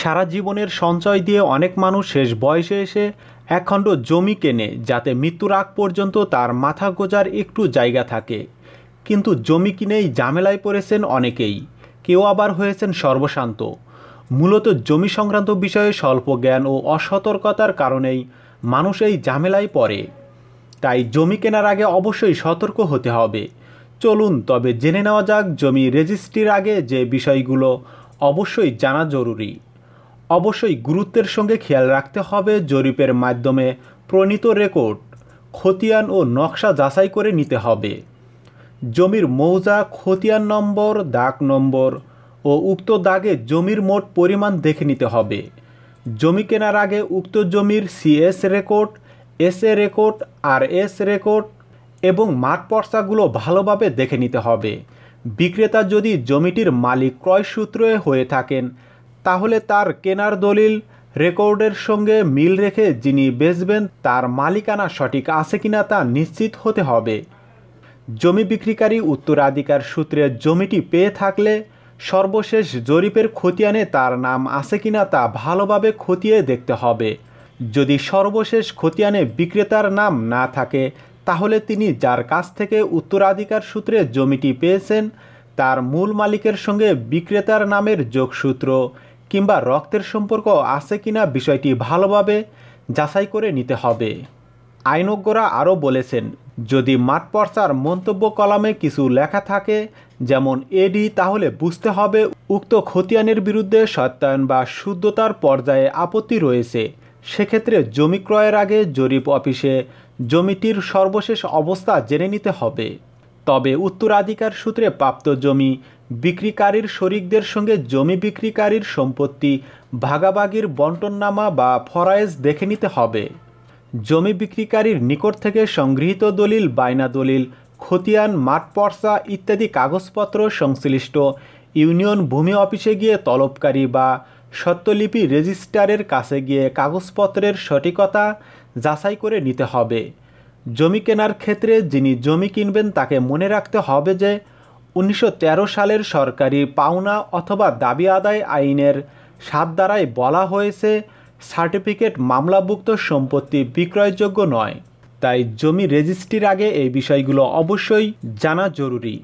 সারা জীবনের সঞ্চয় দিয়ে অনেক মানুষ শেষ বয়সে এসে একখণ্ড জমি কেনে যাতে মৃত্যুর আগ পর্যন্ত তার মাথা গোজার একটু জায়গা থাকে কিন্তু জমি কিনেই ঝামেলায় পড়েছেন অনেকেই কেউ আবার হয়েছেন সর্বশান্ত মূলত জমি সংক্রান্ত বিষয়ে স্বল্প জ্ঞান ও অসতর্কতার কারণেই মানুষ এই ঝামেলায় পড়ে তাই জমি কেনার আগে অবশ্যই সতর্ক হতে হবে চলুন তবে জেনে নেওয়া যাক জমি রেজিস্ট্রির আগে যে বিষয়গুলো অবশ্যই জানা জরুরি অবশ্যই গুরুত্বের সঙ্গে খেয়াল রাখতে হবে জরিপের মাধ্যমে প্রণীত রেকর্ড খতিয়ান ও নকশা যাচাই করে নিতে হবে জমির মৌজা খতিয়ান নম্বর দাগ নম্বর ও উক্ত দাগে জমির মোট পরিমাণ দেখে নিতে হবে জমি কেনার আগে উক্ত জমির CS record S A record R S record এবং মাঠ পর্চাগুলো ভালোভাবে দেখে নিতে হবে বিক্রেতা যদি জমিটির মালিক ক্রয় সূত্রে হয়ে থাকেন তাহলে তার কেনার দলিল রেকর্ডের সঙ্গে মিল রেখে যিনি বেচবেন তার মালিকানা সঠিক আছে কিনা তা নিশ্চিত হতে হবে জমি বিক্রিকারী উত্তরাধিকার সূত্রে জমিটি পেয়ে থাকলে সর্বশেষ জরিপের খতিয়ানে তার নাম আছে কিনা তা ভালোভাবে খতিয়ে দেখতে হবে যদি সর্বশেষ খতিয়ানে বিক্রেতার নাম না থাকে তাহলে তিনি যার কাছ থেকে উত্তরাধিকার সূত্রে জমিটি পেয়েছেন তার মূল মালিকের সঙ্গে বিক্রেতার নামের যোগসূত্র কিংবা রক্তের সম্পর্ক আছে কিনা বিষয়টি ভালোভাবে যাচাই করে নিতে হবে আইনজ্ঞরা আরও বলেছেন যদি মাঠপর্চার মন্তব্য কলামে কিছু লেখা থাকে যেমন এডি তাহলে বুঝতে হবে উক্ত খতিয়ানের বিরুদ্ধে সত্যায়ন বা শুদ্ধতার পর্যায়ে আপত্তি রয়েছে সেক্ষেত্রে জমি ক্রয়ের আগে জরিপ অফিসে জমিটির সর্বশেষ অবস্থা জেনে নিতে হবে তবে উত্তরাধিকার সূত্রে প্রাপ্ত জমি বিক্রিকারীর শরিকদের সঙ্গে জমি বিক্রিকারীর সম্পত্তি ভাগাভাগির বন্টননামা বা ফরায়েজ দেখে নিতে হবে জমি বিক্রিকারীর নিকট থেকে সংগৃহীত দলিল বায়না দলিল খতিয়ান মাঠ পর্সা ইত্যাদি কাগজপত্র সংশ্লিষ্ট ইউনিয়ন ভূমি অফিসে গিয়ে তলবকারী বা সত্যলিপি রেজিস্ট্রারের কাছে গিয়ে কাগজপত্রের সঠিকতা যাচাই করে নিতে হবে জমি কেনার ক্ষেত্রে যিনি জমি কিনবেন তাকে মনে রাখতে হবে যে উনিশশো সালের সরকারি পাওনা অথবা দাবি আদায় আইনের সাত দ্বারায় বলা হয়েছে সার্টিফিকেট মামলাভুক্ত সম্পত্তি বিক্রয়যোগ্য নয় তাই জমি রেজিস্ট্রির আগে এই বিষয়গুলো অবশ্যই জানা জরুরি